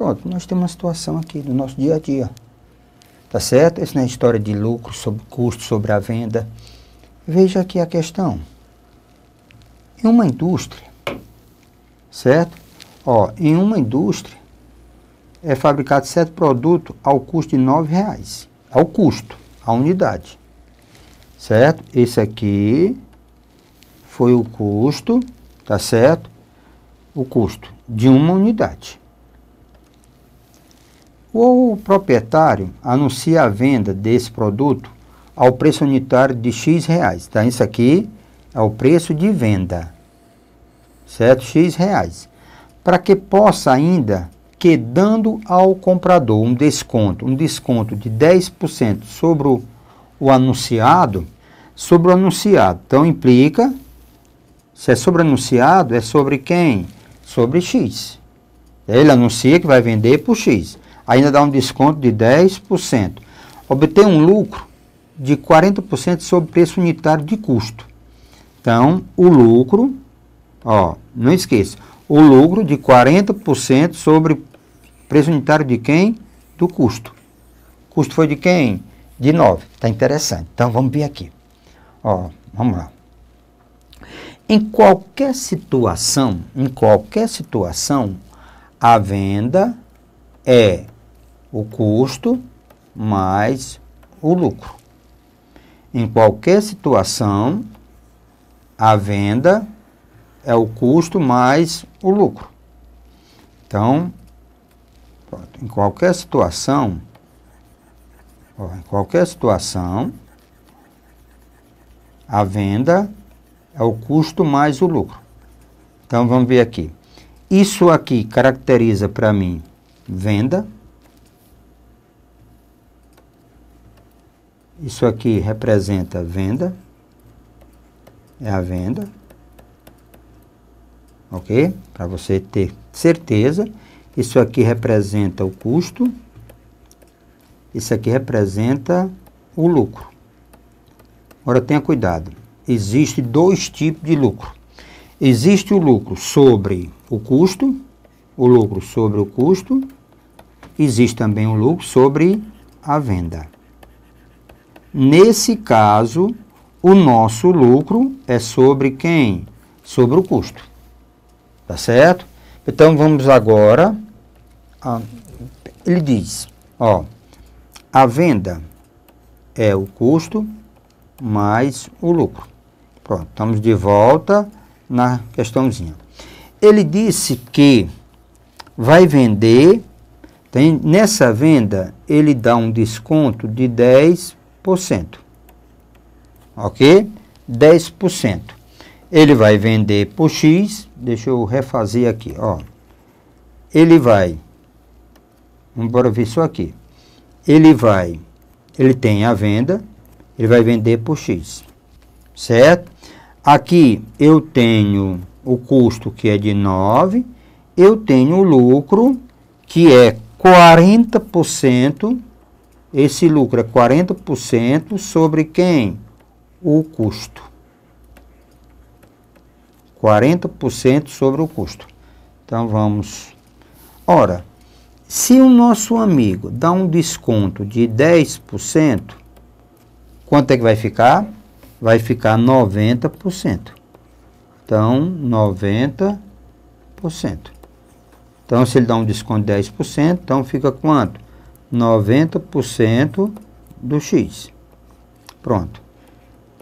Pronto, nós temos uma situação aqui do nosso dia a dia. Tá certo? Isso não é história de lucro, sobre custo, sobre a venda. Veja aqui a questão. Em uma indústria, certo? Ó, em uma indústria é fabricado certo produto ao custo de R$ reais, ao custo, a unidade. Certo? Esse aqui foi o custo, tá certo? O custo de uma unidade. O proprietário anuncia a venda desse produto ao preço unitário de X reais. Então Isso aqui é o preço de venda, certo? X reais. Para que possa ainda, quedando ao comprador um desconto, um desconto de 10% sobre o, o anunciado, sobre o anunciado. Então implica, se é sobre anunciado, é sobre quem? Sobre X. Ele anuncia que vai vender por X ainda dá um desconto de 10%. obter um lucro de 40% sobre o preço unitário de custo. Então, o lucro, ó, não esqueça, o lucro de 40% sobre preço unitário de quem? Do custo. O custo foi de quem? De 9. Está interessante. Então, vamos ver aqui. Ó, vamos lá. Em qualquer situação, em qualquer situação, a venda é o custo mais o lucro. Em qualquer situação, a venda é o custo mais o lucro. Então, em qualquer situação, ó, em qualquer situação, a venda é o custo mais o lucro. Então vamos ver aqui. Isso aqui caracteriza para mim venda. Isso aqui representa venda. É a venda. Ok? Para você ter certeza. Isso aqui representa o custo. Isso aqui representa o lucro. Agora tenha cuidado. Existem dois tipos de lucro. Existe o lucro sobre o custo, o lucro sobre o custo, existe também o lucro sobre a venda. Nesse caso, o nosso lucro é sobre quem? Sobre o custo. Tá certo? Então vamos agora. A, ele diz: ó, a venda é o custo mais o lucro. Pronto, estamos de volta na questãozinha. Ele disse que vai vender, tem, nessa venda ele dá um desconto de 10 10%. Ok? 10%. Ele vai vender por X, deixa eu refazer aqui, ó. Ele vai, vamos para ver isso aqui. Ele vai, ele tem a venda, ele vai vender por X, certo? Aqui eu tenho o custo que é de 9, eu tenho o lucro que é 40% esse lucro é 40% sobre quem? O custo. 40% sobre o custo. Então vamos. Ora, se o nosso amigo dá um desconto de 10%, quanto é que vai ficar? Vai ficar 90%. Então, 90%. Então, se ele dá um desconto de 10%, então fica quanto? 90% do x. Pronto.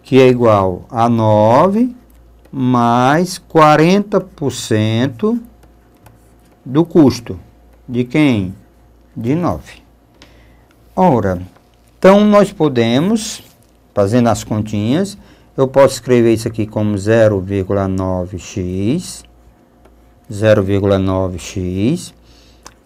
Que é igual a 9 mais 40% do custo. De quem? De 9. Ora, então nós podemos, fazendo as continhas, eu posso escrever isso aqui como 0,9x, 0,9x,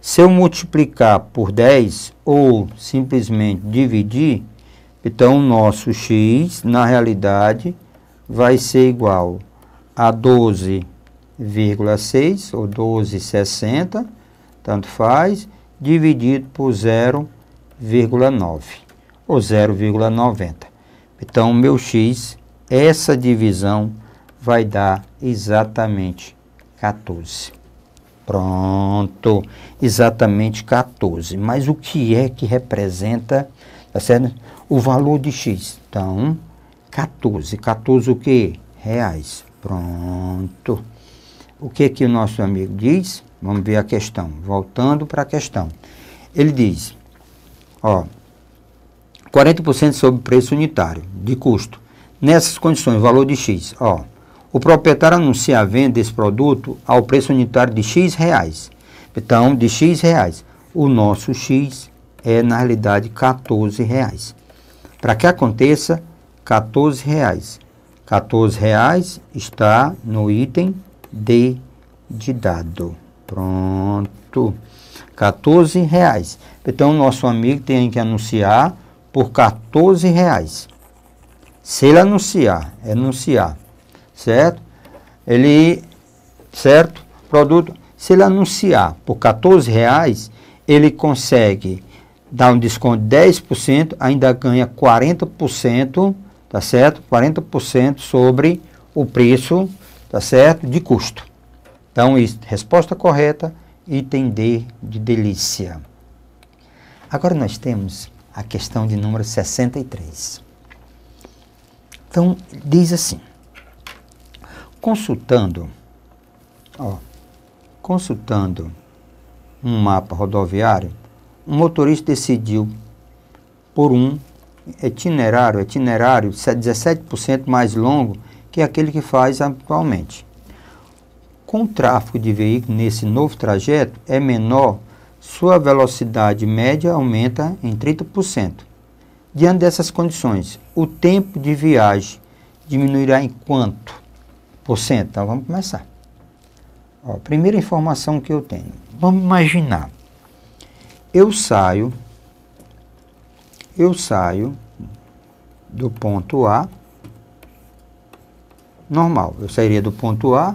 Se eu multiplicar por 10 ou simplesmente dividir, então o nosso x, na realidade, vai ser igual a 12,6 ou 12,60, tanto faz, dividido por 0,9 ou 0,90. Então, meu x, essa divisão vai dar exatamente 14. Pronto, exatamente 14. Mas o que é que representa tá certo? o valor de X? Então, 14. 14 o quê? Reais. Pronto. O que é que o nosso amigo diz? Vamos ver a questão. Voltando para a questão. Ele diz, ó, 40% sobre preço unitário de custo. Nessas condições, valor de X, ó, o proprietário anuncia a venda desse produto ao preço unitário de X reais. Então, de X reais. O nosso X é, na realidade, 14 reais. Para que aconteça, 14 reais. 14 reais está no item D de dado. Pronto. 14 reais. Então, nosso amigo tem que anunciar por 14 reais. Se ele anunciar, anunciar certo? Ele, certo? Produto, se ele anunciar por 14 reais, ele consegue dar um desconto de 10%, ainda ganha 40%, tá certo? 40% sobre o preço, tá certo? De custo. Então, isso, resposta correta, item D de delícia. Agora nós temos a questão de número 63. Então, diz assim: Consultando, ó, consultando um mapa rodoviário, um motorista decidiu por um itinerário, itinerário 17% é mais longo que aquele que faz atualmente. Com o tráfego de veículo nesse novo trajeto é menor, sua velocidade média aumenta em 30%. Diante dessas condições, o tempo de viagem diminuirá em quanto? Então vamos começar. Ó, primeira informação que eu tenho. Vamos imaginar. Eu saio, eu saio do ponto A normal. Eu sairia do ponto A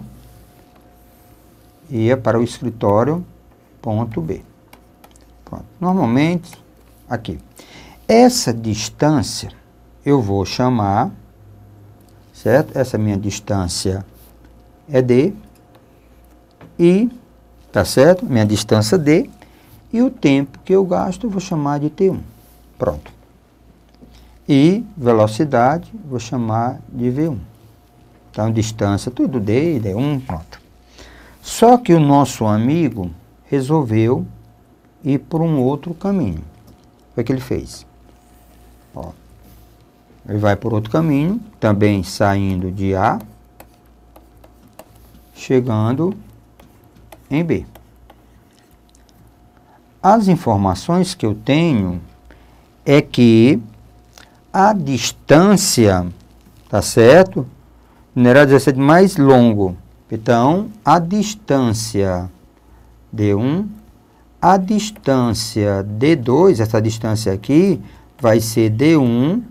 e ia para o escritório ponto B. Pronto. Normalmente, aqui. Essa distância eu vou chamar certo? Essa minha distância é D, e, tá certo? Minha distância D, e o tempo que eu gasto eu vou chamar de T1. Pronto. E velocidade, vou chamar de V1. Então, distância, tudo D, D1, pronto. Só que o nosso amigo resolveu ir por um outro caminho. o que é ele fez. Ó ele vai por outro caminho, também saindo de A, chegando em B. As informações que eu tenho é que a distância, tá certo? Mineral 17 mais longo. Então, a distância D1, a distância D2, essa distância aqui, vai ser D1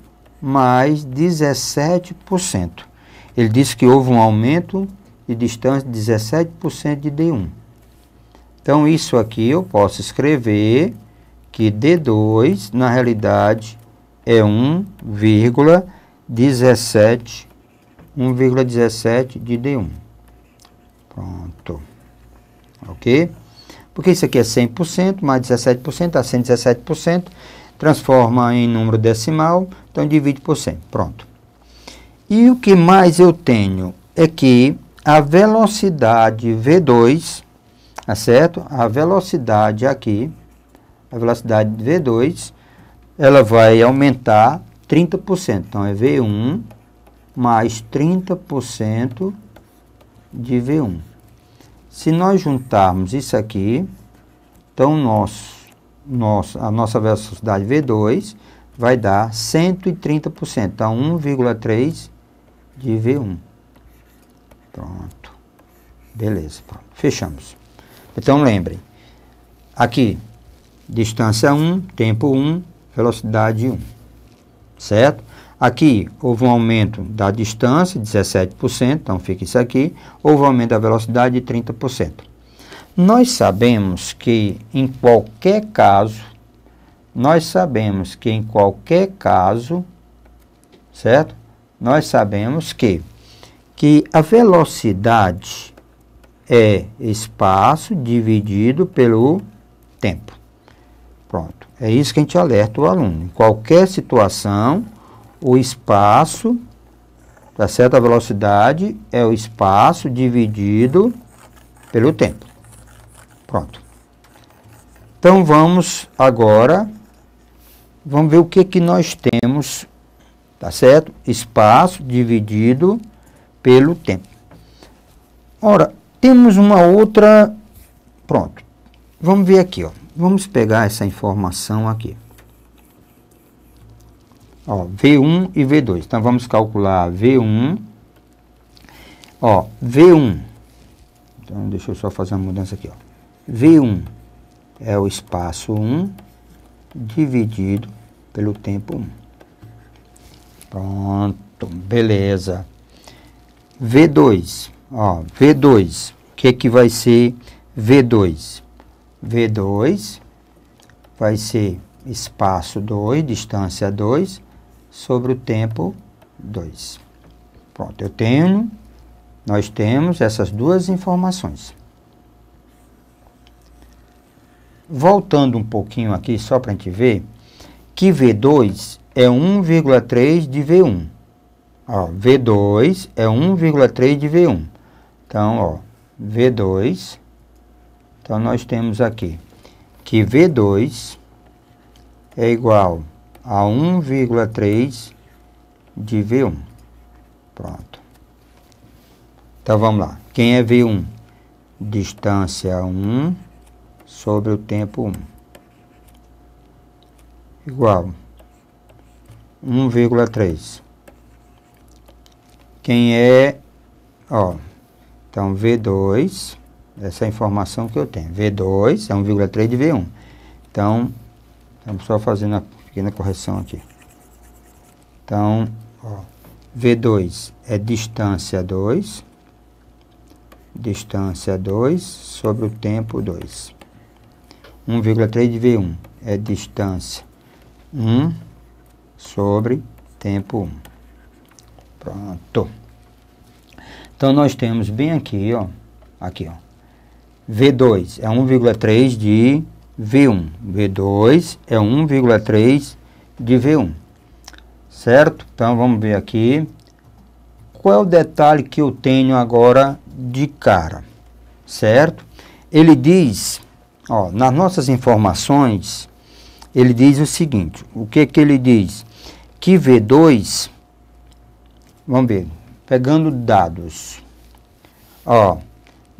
mais 17%. Ele disse que houve um aumento de distância de 17% de D1. Então, isso aqui eu posso escrever que D2, na realidade, é 1,17 1,17 de D1. Pronto. Ok? Porque isso aqui é 100%, mais 17%, dá 117% transforma em número decimal, então divide por 100, pronto. E o que mais eu tenho é que a velocidade V2, tá certo? A velocidade aqui, a velocidade V2, ela vai aumentar 30%. Então, é V1 mais 30% de V1. Se nós juntarmos isso aqui, então, nosso a nossa velocidade V2 vai dar 130%. Então, 1,3 de V1. Pronto. Beleza. Pronto. Fechamos. Então, lembrem. Aqui, distância 1, tempo 1, velocidade 1. Certo? Aqui houve um aumento da distância, 17%, então fica isso aqui. Houve um aumento da velocidade de 30%. Nós sabemos que em qualquer caso, nós sabemos que em qualquer caso, certo? Nós sabemos que, que a velocidade é espaço dividido pelo tempo. Pronto. É isso que a gente alerta o aluno. Em qualquer situação, o espaço, tá certa A velocidade é o espaço dividido pelo tempo. Pronto. Então vamos agora, vamos ver o que, que nós temos, tá certo? Espaço dividido pelo tempo. Ora, temos uma outra, pronto. Vamos ver aqui, ó. Vamos pegar essa informação aqui. Ó, V1 e V2. Então vamos calcular V1. Ó, V1. Então deixa eu só fazer uma mudança aqui, ó. V1 é o espaço 1 dividido pelo tempo 1. Pronto, beleza. V2, ó, V2, o que que vai ser V2? V2 vai ser espaço 2, distância 2, sobre o tempo 2. Pronto, eu tenho, nós temos essas duas informações. Voltando um pouquinho aqui, só para a gente ver, que V2 é 1,3 de V1. Ó, V2 é 1,3 de V1. Então, ó, V2. Então, nós temos aqui que V2 é igual a 1,3 de V1. Pronto. Então, vamos lá. Quem é V1? Distância 1 sobre o tempo 1 igual 1,3 quem é ó então V2 essa é informação que eu tenho V2 é 1,3 de V1 então estamos só fazendo a pequena correção aqui então ó, V2 é distância 2 distância 2 sobre o tempo 2 1,3 de V1 é distância 1 sobre tempo 1. Pronto. Então, nós temos bem aqui, ó, aqui, ó, V2 é 1,3 de V1. V2 é 1,3 de V1. Certo? Então, vamos ver aqui. Qual é o detalhe que eu tenho agora de cara? Certo? Ele diz Ó, nas nossas informações, ele diz o seguinte: o que, que ele diz? Que V2, vamos ver, pegando dados, ó,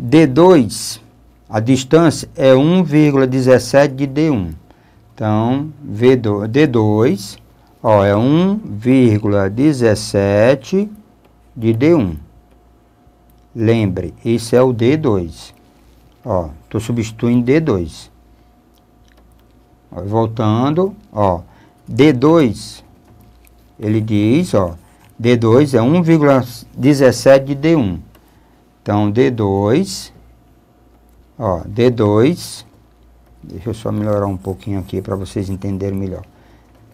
D2, a distância é 1,17 de D1. Então, V2, D2 ó, é 1,17 de D1. Lembre, isso é o D2. Ó, Estou substituindo D2. voltando, ó, D2, ele diz, ó, D2 é 1,17 de D1. Então, D2, ó, D2, deixa eu só melhorar um pouquinho aqui para vocês entenderem melhor.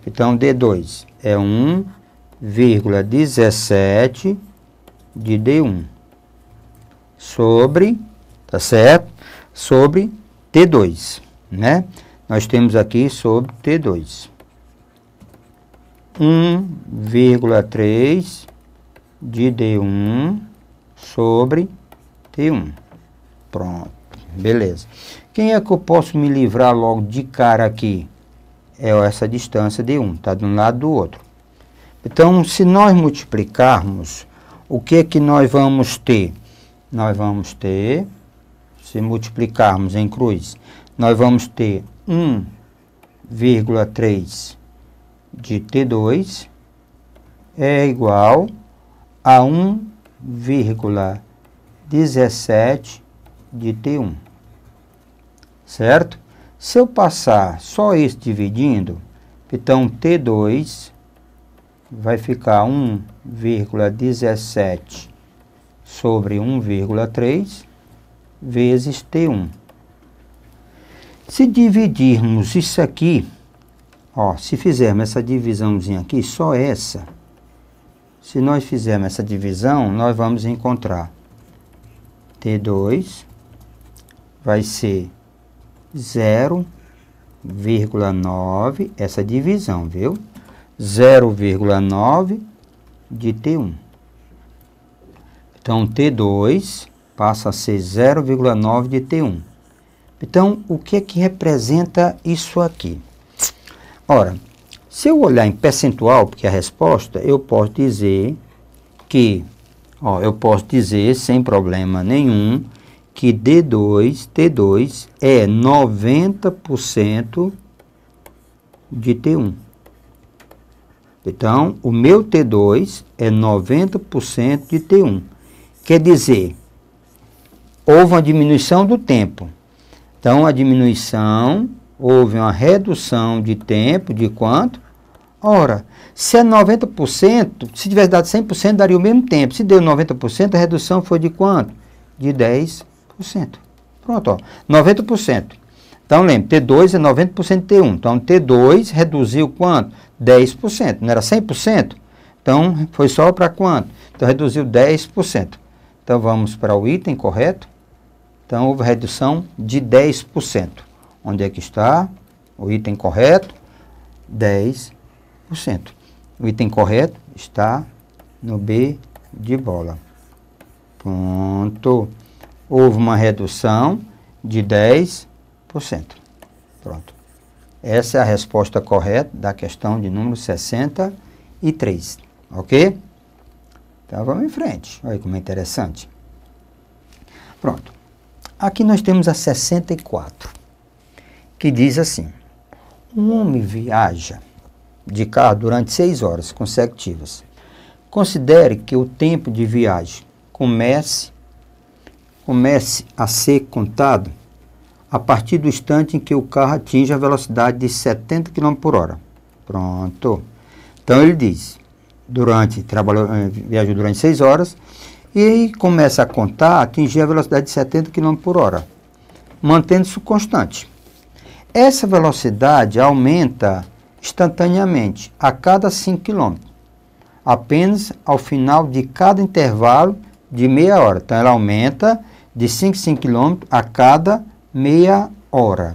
Então, D2 é 1,17 de D1 sobre, tá certo? sobre T2, né? Nós temos aqui sobre T2. 1,3 de D1 sobre T1. Pronto, beleza. Quem é que eu posso me livrar logo de cara aqui? É essa distância de 1, está de um lado do outro. Então, se nós multiplicarmos, o que é que nós vamos ter? Nós vamos ter se multiplicarmos em cruz, nós vamos ter 1,3 de T2 é igual a 1,17 de T1. Certo? Se eu passar só isso dividindo, então T2 vai ficar 1,17 sobre 1,3 vezes T1. Se dividirmos isso aqui, ó, se fizermos essa divisãozinha aqui, só essa, se nós fizermos essa divisão, nós vamos encontrar T2 vai ser 0,9, essa divisão, viu? 0,9 de T1. Então, T2 passa a ser 0,9 de T1. Então, o que é que representa isso aqui? Ora, se eu olhar em percentual, porque é a resposta, eu posso dizer que, ó, eu posso dizer sem problema nenhum, que D2, T2 é 90% de T1. Então, o meu T2 é 90% de T1. Quer dizer houve uma diminuição do tempo. Então, a diminuição, houve uma redução de tempo, de quanto? Ora, se é 90%, se tivesse dado 100%, daria o mesmo tempo. Se deu 90%, a redução foi de quanto? De 10%. Pronto, ó, 90%. Então, lembre, T2 é 90% de T1. Então, T2 reduziu quanto? 10%. Não era 100%? Então, foi só para quanto? Então, reduziu 10%. Então, vamos para o item, correto? Então, houve redução de 10%. Onde é que está? O item correto, 10%. O item correto está no B de bola. Pronto. Houve uma redução de 10%. Pronto. Essa é a resposta correta da questão de número 63. Ok? Então, vamos em frente. Olha como é interessante. Pronto. Aqui nós temos a 64, que diz assim: um homem viaja de carro durante seis horas consecutivas. Considere que o tempo de viagem comece, comece a ser contado a partir do instante em que o carro atinge a velocidade de 70 km por hora. Pronto. Então ele diz, durante, trabalhou, eh, viajou durante seis horas, e aí começa a contar, atingir a velocidade de 70 km por hora, mantendo-se constante. Essa velocidade aumenta instantaneamente a cada 5 km, apenas ao final de cada intervalo de meia hora. Então ela aumenta de 5 5 km a cada meia hora,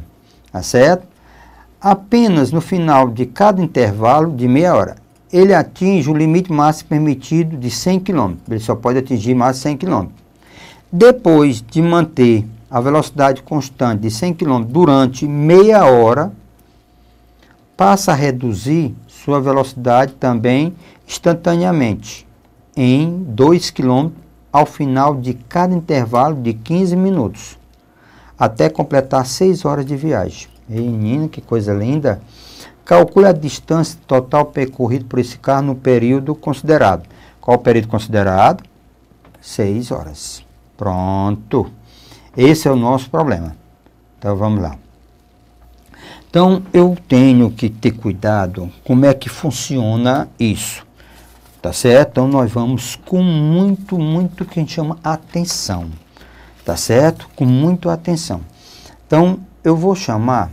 tá certo? Apenas no final de cada intervalo de meia hora ele atinge o limite máximo permitido de 100 km. Ele só pode atingir mais 100 km. Depois de manter a velocidade constante de 100 km durante meia hora, passa a reduzir sua velocidade também instantaneamente em 2 km ao final de cada intervalo de 15 minutos, até completar 6 horas de viagem. E menina, que coisa linda! Calcule a distância total percorrida por esse carro no período considerado. Qual o período considerado? 6 horas. Pronto. Esse é o nosso problema. Então vamos lá. Então eu tenho que ter cuidado como é que funciona isso. Tá certo? Então nós vamos com muito, muito que a gente chama atenção. Tá certo? Com muito atenção. Então eu vou chamar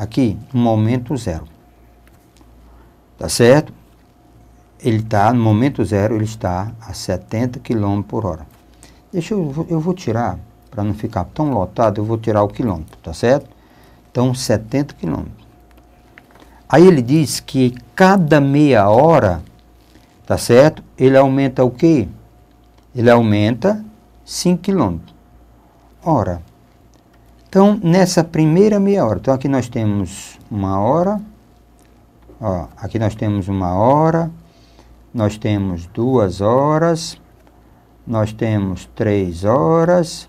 aqui, no momento zero. Tá certo? Ele está, no momento zero, ele está a 70 km por hora. Deixa eu, eu vou tirar, para não ficar tão lotado, eu vou tirar o quilômetro, tá certo? Então, 70 km. Aí ele diz que cada meia hora, tá certo? Ele aumenta o quê? Ele aumenta 5 km. Ora, então, nessa primeira meia hora, então aqui nós temos uma hora, ó, aqui nós temos uma hora, nós temos duas horas, nós temos três horas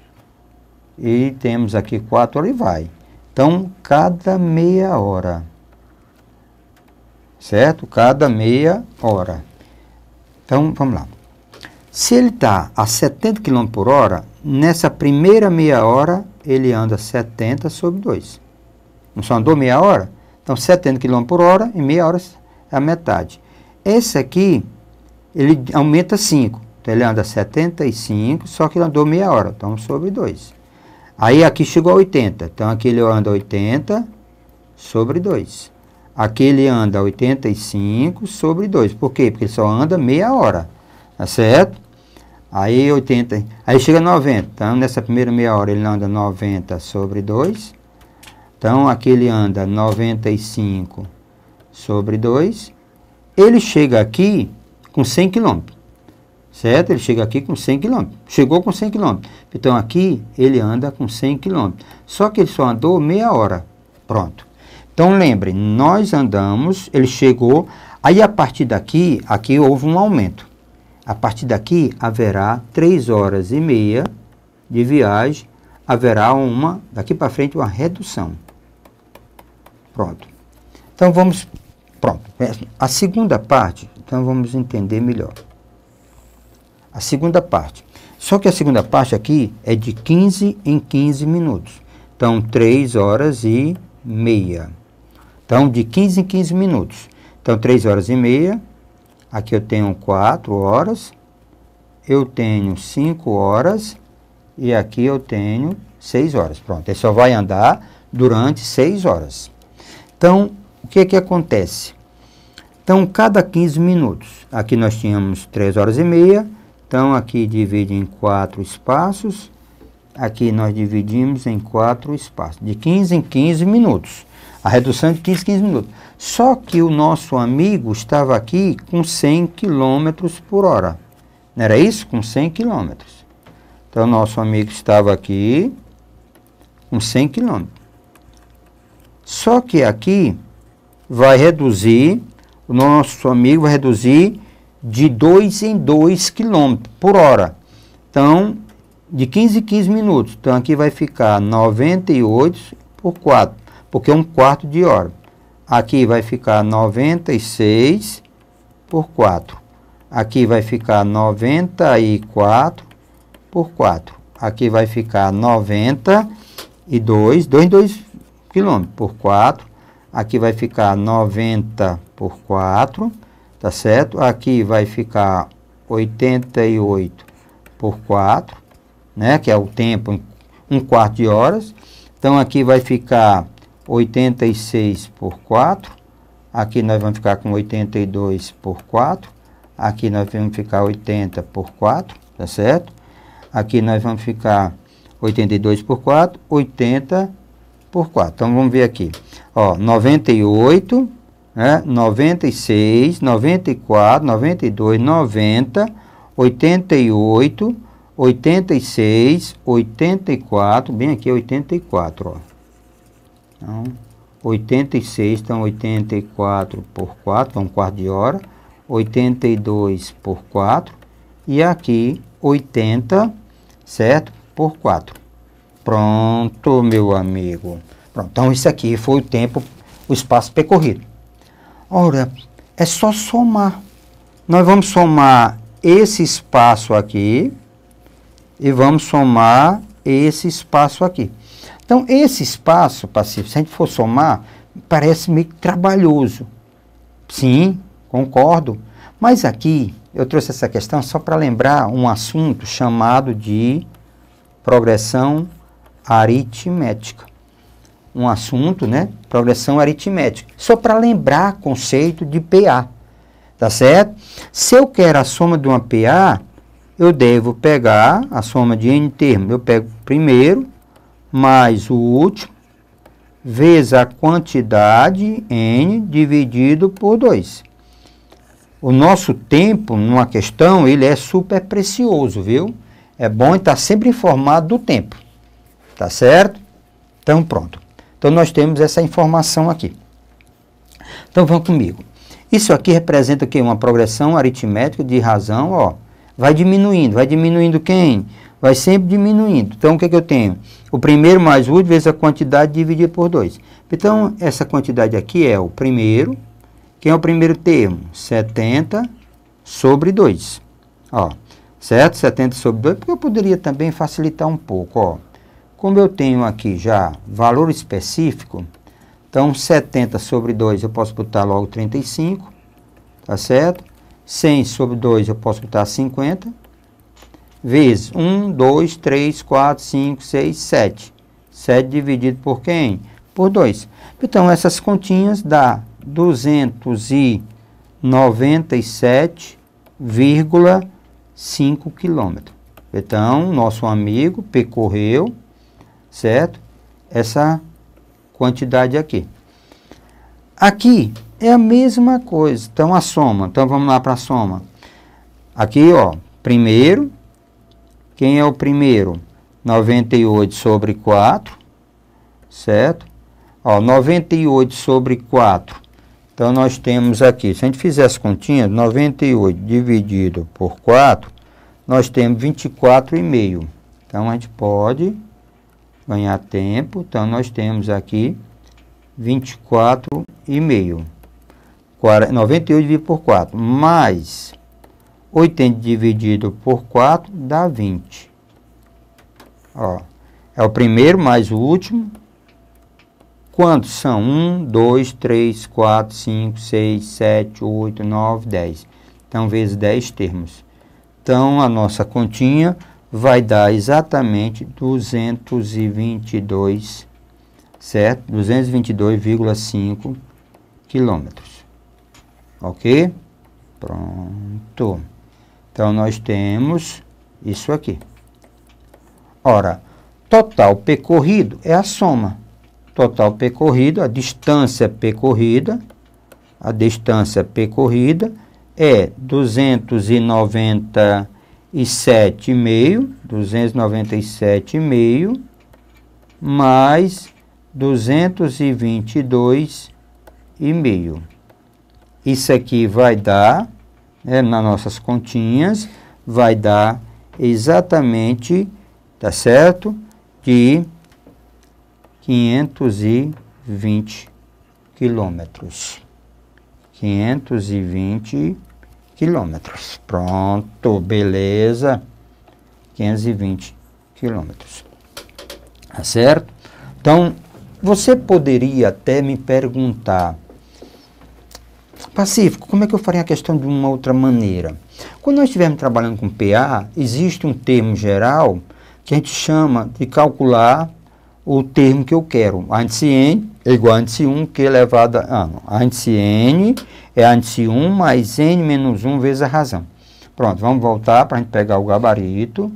e temos aqui quatro horas e vai. Então, cada meia hora, certo? Cada meia hora. Então, vamos lá. Se ele está a 70 km por hora, nessa primeira meia hora, ele anda 70 sobre 2. Não só andou meia hora? Então, 70 km por hora e meia hora é a metade. Esse aqui, ele aumenta 5. Então, ele anda 75, só que ele andou meia hora. Então, sobre 2. Aí, aqui chegou a 80. Então, aqui ele anda 80 sobre 2. Aqui ele anda 85 sobre 2. Por quê? Porque ele só anda meia hora. Tá certo? Aí 80, aí chega 90. Então, nessa primeira meia hora ele anda 90 sobre 2. Então, aqui ele anda 95 sobre 2. Ele chega aqui com 100 km. Certo? Ele chega aqui com 100 km. Chegou com 100 km. Então, aqui ele anda com 100 km. Só que ele só andou meia hora. Pronto. Então, lembrem, nós andamos, ele chegou. Aí, a partir daqui, aqui houve um aumento. A partir daqui haverá três horas e meia de viagem, haverá uma, daqui para frente, uma redução. Pronto. Então vamos. Pronto. É, a segunda parte, então vamos entender melhor. A segunda parte. Só que a segunda parte aqui é de 15 em 15 minutos. Então, 3 horas e meia. Então, de 15 em 15 minutos. Então, 3 horas e meia, Aqui eu tenho 4 horas, eu tenho 5 horas e aqui eu tenho 6 horas. Pronto, ele só vai andar durante 6 horas. Então, o que, é que acontece? Então, cada 15 minutos, aqui nós tínhamos 3 horas e meia, então aqui divide em 4 espaços, aqui nós dividimos em 4 espaços, de 15 em 15 minutos. A redução de 15, 15 minutos. Só que o nosso amigo estava aqui com 100 km por hora. Não era isso? Com 100 km. Então, nosso amigo estava aqui com 100 km. Só que aqui vai reduzir, o nosso amigo vai reduzir de 2 em 2 km por hora. Então, de 15 em 15 minutos. Então, aqui vai ficar 98 por 4 porque é um quarto de hora. Aqui vai ficar 96 por 4. Aqui vai ficar 94 por 4. Aqui vai ficar 92, 2 em 2 quilômetros por 4. Aqui vai ficar 90 por 4, tá certo? Aqui vai ficar 88 por 4, né? Que é o tempo, um quarto de horas. Então, aqui vai ficar 86 por 4, aqui nós vamos ficar com 82 por 4, aqui nós vamos ficar 80 por 4, tá certo? Aqui nós vamos ficar 82 por 4, 80 por 4. Então, vamos ver aqui. Ó, 98, né? 96, 94, 92, 90, 88, 86, 84, bem aqui 84, ó. Então, 86, então 84 por 4, é um quarto de hora. 82 por 4. E aqui, 80, certo? Por 4. Pronto, meu amigo. Pronto, então isso aqui foi o tempo, o espaço percorrido. Ora, é só somar. Nós vamos somar esse espaço aqui e vamos somar esse espaço aqui. Então, esse espaço passivo, se a gente for somar, parece meio trabalhoso. Sim, concordo. Mas aqui eu trouxe essa questão só para lembrar um assunto chamado de progressão aritmética. Um assunto, né? Progressão aritmética. Só para lembrar conceito de PA. Tá certo? Se eu quero a soma de uma PA, eu devo pegar a soma de n termos. Eu pego primeiro mais o último, vezes a quantidade N dividido por 2. O nosso tempo, numa questão, ele é super precioso, viu? É bom estar sempre informado do tempo, tá certo? Então, pronto. Então, nós temos essa informação aqui. Então, vão comigo. Isso aqui representa o quê? Uma progressão aritmética de razão, ó. Vai diminuindo, vai diminuindo quem? Vai sempre diminuindo. Então, o que, é que eu tenho? o primeiro mais o último vezes a quantidade dividido por 2. Então, essa quantidade aqui é o primeiro, quem é o primeiro termo? 70 sobre 2. Ó, certo? 70 sobre 2, porque eu poderia também facilitar um pouco. Ó. Como eu tenho aqui já valor específico, então 70 sobre 2 eu posso botar logo 35, tá certo? 100 sobre 2 eu posso botar 50, vezes 1, 2, 3, 4, 5, 6, 7. 7 dividido por quem? Por 2. Então, essas continhas dá 297,5 quilômetros. Então, nosso amigo percorreu, certo? Essa quantidade aqui. Aqui é a mesma coisa. Então, a soma. Então, vamos lá para a soma. Aqui, ó, primeiro quem é o primeiro? 98 sobre 4, certo? Ó, 98 sobre 4. Então, nós temos aqui, se a gente fizer as continhas, 98 dividido por 4, nós temos 24,5. Então, a gente pode ganhar tempo. Então, nós temos aqui 24,5. 98 dividido por 4, mais 80 dividido por 4 dá 20. Ó, é o primeiro mais o último. Quantos são? 1, 2, 3, 4, 5, 6, 7, 8, 9, 10. Então, vezes 10 termos. Então, a nossa continha vai dar exatamente 222, certo? 222,5 quilômetros. Ok? Pronto. Então, nós temos isso aqui. Ora, total percorrido é a soma. Total percorrido, a distância percorrida, a distância percorrida é 297,5, 297,5 mais 222,5. Isso aqui vai dar né, nas nossas continhas, vai dar exatamente, tá certo? De 520 quilômetros. 520 quilômetros. Pronto, beleza. 520 quilômetros. Tá certo? Então, você poderia até me perguntar, Pacífico, como é que eu faria a questão de uma outra maneira? Quando nós estivermos trabalhando com PA, existe um termo geral que a gente chama de calcular o termo que eu quero. Índice N é igual a índice 1 que elevado a... Ah, não. N é índice 1 mais N menos 1 vezes a razão. Pronto, vamos voltar para a gente pegar o gabarito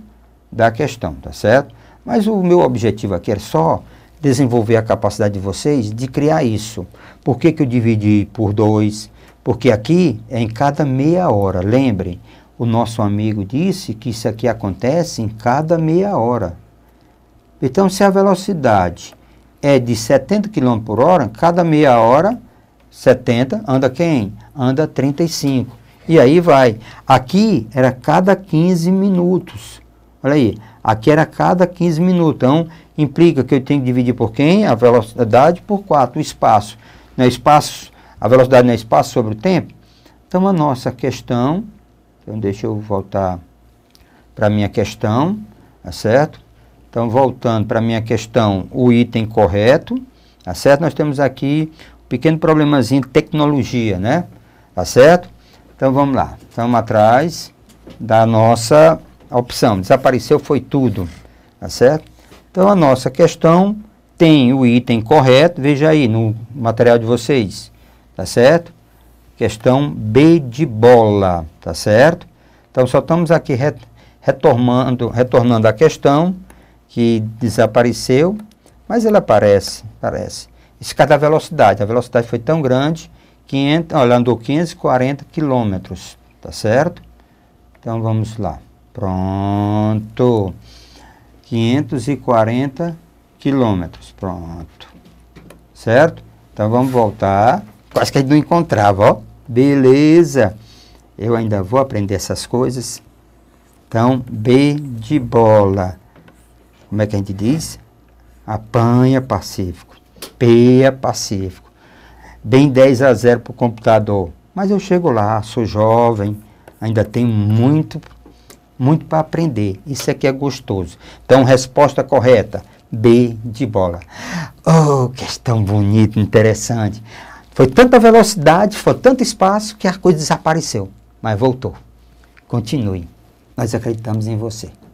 da questão, tá certo? Mas o meu objetivo aqui é só desenvolver a capacidade de vocês de criar isso. Por que, que eu dividi por 2? Porque aqui é em cada meia hora. Lembrem, o nosso amigo disse que isso aqui acontece em cada meia hora. Então, se a velocidade é de 70 km por hora, cada meia hora, 70, anda quem? Anda 35. E aí vai. Aqui era cada 15 minutos. Olha aí. Aqui era cada 15 minutos. Então, implica que eu tenho que dividir por quem? A velocidade por 4, o espaço. Né? Espaço a velocidade no é espaço sobre o tempo. Então, a nossa questão, então deixa eu voltar para a minha questão, tá certo? Então, voltando para a minha questão, o item correto, tá certo? Nós temos aqui um pequeno problemazinho de tecnologia, né? Tá certo? Então, vamos lá. Estamos atrás da nossa opção. Desapareceu foi tudo, tá certo? Então, a nossa questão tem o item correto, veja aí no material de vocês tá certo? Questão B de bola, tá certo? Então, só estamos aqui re retornando, retornando a questão que desapareceu, mas ela aparece, aparece. Isso é cada velocidade, a velocidade foi tão grande, 500, olha, andou 540 quilômetros, tá certo? Então, vamos lá. Pronto. 540 quilômetros, pronto. Certo? Então, vamos voltar quase que a gente não encontrava, ó. Beleza, eu ainda vou aprender essas coisas. Então, B de bola. Como é que a gente diz? Apanha Pacífico. Peia é Pacífico. Bem 10 a 0 para o computador. Mas eu chego lá, sou jovem, ainda tenho muito, muito para aprender. Isso aqui é gostoso. Então, resposta correta. B de bola. Oh, questão é bonita, interessante. Foi tanta velocidade, foi tanto espaço que a coisa desapareceu, mas voltou. Continue. Nós acreditamos em você.